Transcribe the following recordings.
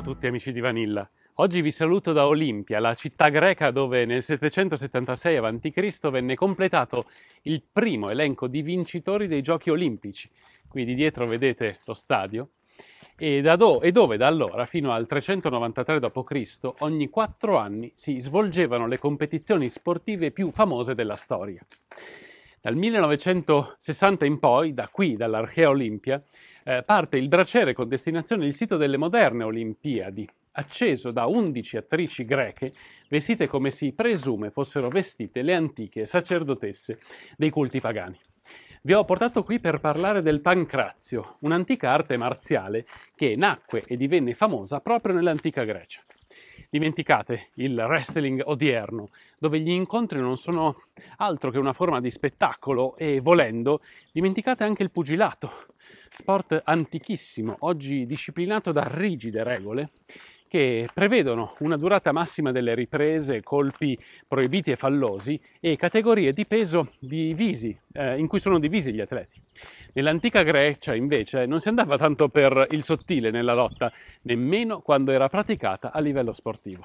Ciao a tutti amici di Vanilla. Oggi vi saluto da Olimpia, la città greca dove nel 776 a.C. venne completato il primo elenco di vincitori dei giochi olimpici. Qui di dietro vedete lo stadio. E, do- e dove da allora fino al 393 d.C. ogni quattro anni si svolgevano le competizioni sportive più famose della storia. Dal 1960 in poi, da qui, dall'Archea Olimpia, eh, parte il braciere con destinazione il sito delle moderne Olimpiadi, acceso da 11 attrici greche vestite come si presume fossero vestite le antiche sacerdotesse dei culti pagani. Vi ho portato qui per parlare del pancrazio, un'antica arte marziale che nacque e divenne famosa proprio nell'antica Grecia. Dimenticate il wrestling odierno, dove gli incontri non sono altro che una forma di spettacolo e, volendo, dimenticate anche il pugilato, sport antichissimo, oggi disciplinato da rigide regole che prevedono una durata massima delle riprese, colpi proibiti e fallosi e categorie di peso divisi, eh, in cui sono divisi gli atleti. Nell'antica Grecia invece non si andava tanto per il sottile nella lotta, nemmeno quando era praticata a livello sportivo.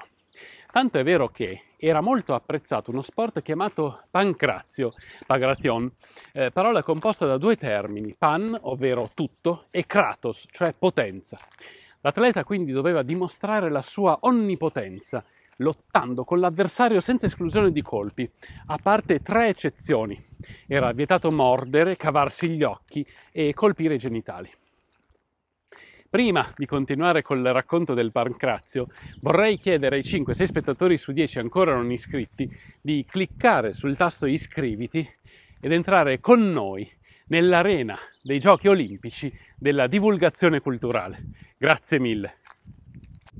Tanto è vero che era molto apprezzato uno sport chiamato pancrazio, pagration, eh, parola composta da due termini, pan, ovvero tutto, e kratos, cioè potenza. L'atleta quindi doveva dimostrare la sua onnipotenza, lottando con l'avversario senza esclusione di colpi, a parte tre eccezioni. Era vietato mordere, cavarsi gli occhi e colpire i genitali. Prima di continuare col racconto del pancrazio, vorrei chiedere ai 5-6 spettatori su 10 ancora non iscritti di cliccare sul tasto iscriviti ed entrare con noi nell'arena dei giochi olimpici della divulgazione culturale. Grazie mille.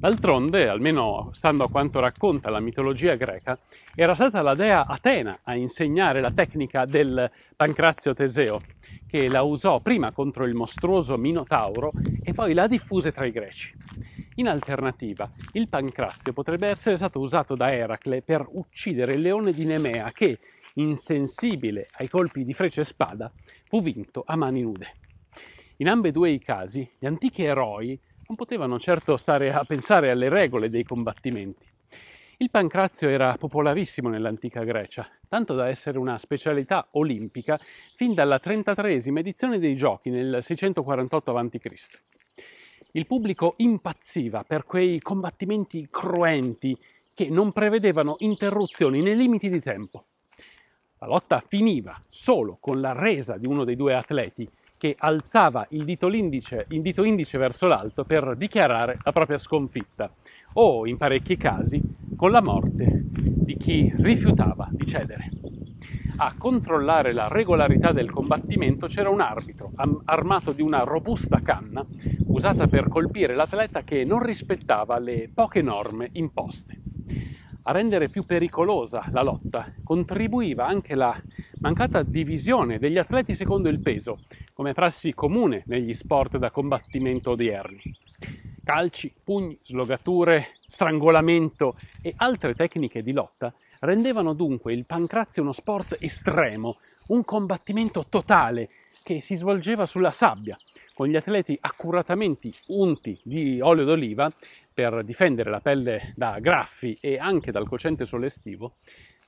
D'altronde, almeno stando a quanto racconta la mitologia greca, era stata la dea Atena a insegnare la tecnica del Pancrazio Teseo, che la usò prima contro il mostruoso Minotauro e poi la diffuse tra i greci. In alternativa, il pancrazio potrebbe essere stato usato da Eracle per uccidere il leone di Nemea che, insensibile ai colpi di freccia e spada, fu vinto a mani nude. In ambedue i casi, gli antichi eroi non potevano certo stare a pensare alle regole dei combattimenti. Il pancrazio era popolarissimo nell'antica Grecia, tanto da essere una specialità olimpica fin dalla 33 edizione dei giochi nel 648 a.C. Il pubblico impazziva per quei combattimenti cruenti che non prevedevano interruzioni né limiti di tempo. La lotta finiva solo con la resa di uno dei due atleti, che alzava il dito, indice, il dito indice verso l'alto per dichiarare la propria sconfitta o, in parecchi casi, con la morte di chi rifiutava di cedere. A controllare la regolarità del combattimento c'era un arbitro armato di una robusta canna usata per colpire l'atleta che non rispettava le poche norme imposte. A rendere più pericolosa la lotta contribuiva anche la mancata divisione degli atleti secondo il peso, come prassi comune negli sport da combattimento odierni. Calci, pugni, slogature, strangolamento e altre tecniche di lotta rendevano dunque il pancrazio uno sport estremo, un combattimento totale che si svolgeva sulla sabbia, con gli atleti accuratamente unti di olio d'oliva per difendere la pelle da graffi e anche dal cocente sole estivo,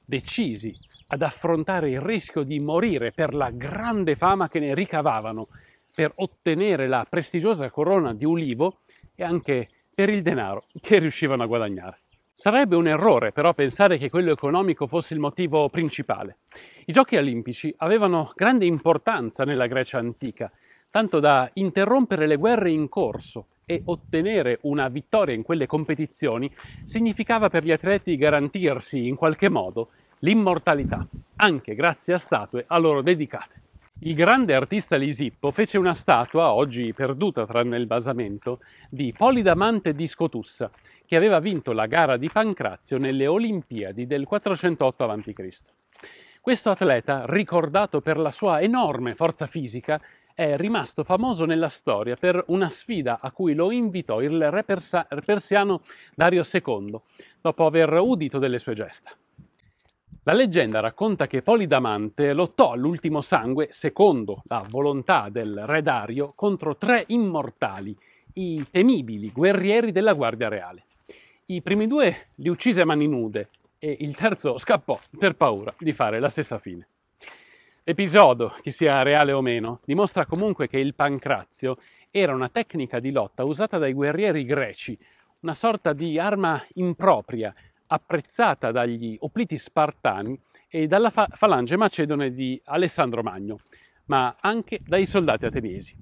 decisi ad affrontare il rischio di morire per la grande fama che ne ricavavano, per ottenere la prestigiosa corona di ulivo e anche per il denaro che riuscivano a guadagnare. Sarebbe un errore però pensare che quello economico fosse il motivo principale. I giochi olimpici avevano grande importanza nella Grecia antica, tanto da interrompere le guerre in corso e ottenere una vittoria in quelle competizioni significava per gli atleti garantirsi in qualche modo l'immortalità, anche grazie a statue a loro dedicate. Il grande artista Lisippo fece una statua, oggi perduta tranne il basamento, di Polidamante di Scotussa, che aveva vinto la gara di Pancrazio nelle Olimpiadi del 408 a.C. Questo atleta, ricordato per la sua enorme forza fisica, è rimasto famoso nella storia per una sfida a cui lo invitò il re persiano Dario II, dopo aver udito delle sue gesta. La leggenda racconta che Polidamante lottò all'ultimo sangue, secondo la volontà del re Dario, contro tre immortali, i temibili guerrieri della Guardia Reale. I primi due li uccise a mani nude e il terzo scappò per paura di fare la stessa fine episodio, che sia reale o meno, dimostra comunque che il pancrazio era una tecnica di lotta usata dai guerrieri greci, una sorta di arma impropria apprezzata dagli opliti spartani e dalla falange macedone di Alessandro Magno, ma anche dai soldati ateniesi.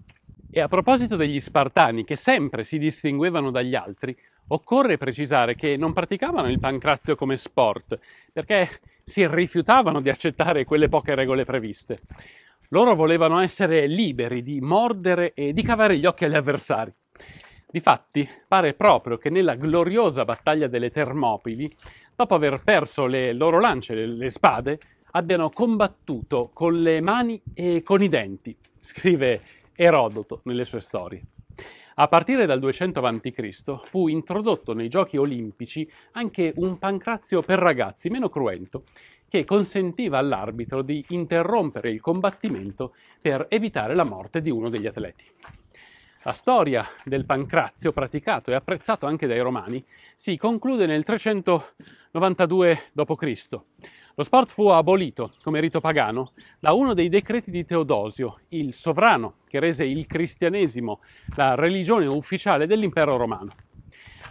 E a proposito degli spartani, che sempre si distinguevano dagli altri, occorre precisare che non praticavano il pancrazio come sport, perché si rifiutavano di accettare quelle poche regole previste. Loro volevano essere liberi di mordere e di cavare gli occhi agli avversari. Difatti, pare proprio che nella gloriosa battaglia delle Termopili, dopo aver perso le loro lance, le, le spade, abbiano combattuto con le mani e con i denti, scrive Erodoto nelle sue storie. A partire dal 200 a.C. fu introdotto nei giochi olimpici anche un pancrazio per ragazzi meno cruento che consentiva all'arbitro di interrompere il combattimento per evitare la morte di uno degli atleti. La storia del pancrazio, praticato e apprezzato anche dai romani, si conclude nel 392 d.C., lo sport fu abolito come rito pagano da uno dei decreti di Teodosio, il sovrano che rese il cristianesimo la religione ufficiale dell'impero romano.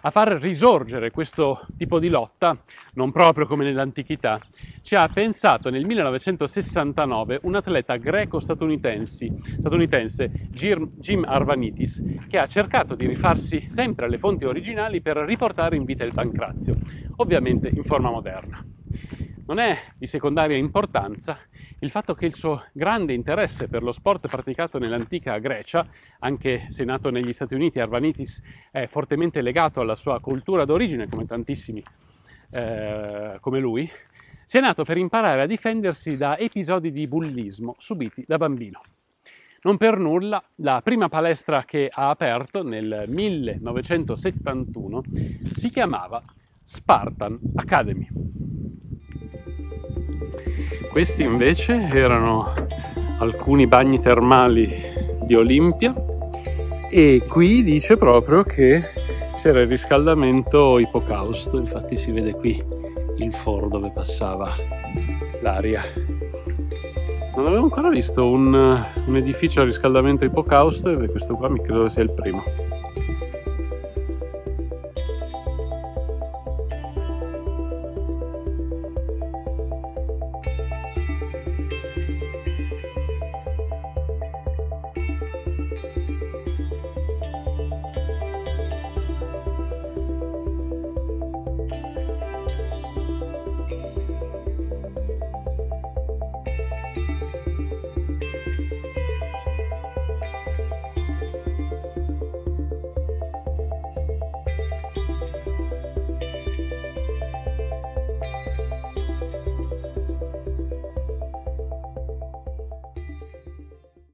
A far risorgere questo tipo di lotta, non proprio come nell'antichità, ci ha pensato nel 1969 un atleta greco-statunitense, Jim Arvanitis, che ha cercato di rifarsi sempre alle fonti originali per riportare in vita il Pancrazio, ovviamente in forma moderna non è di secondaria importanza il fatto che il suo grande interesse per lo sport praticato nell'antica Grecia, anche se nato negli Stati Uniti, Arvanitis è fortemente legato alla sua cultura d'origine, come tantissimi eh, come lui, sia nato per imparare a difendersi da episodi di bullismo subiti da bambino. Non per nulla, la prima palestra che ha aperto nel 1971 si chiamava Spartan Academy. Questi invece erano alcuni bagni termali di Olimpia e qui dice proprio che c'era il riscaldamento ipocausto, infatti si vede qui il foro dove passava l'aria. Non avevo ancora visto un, un edificio a riscaldamento ipocausto e questo qua mi credo sia il primo.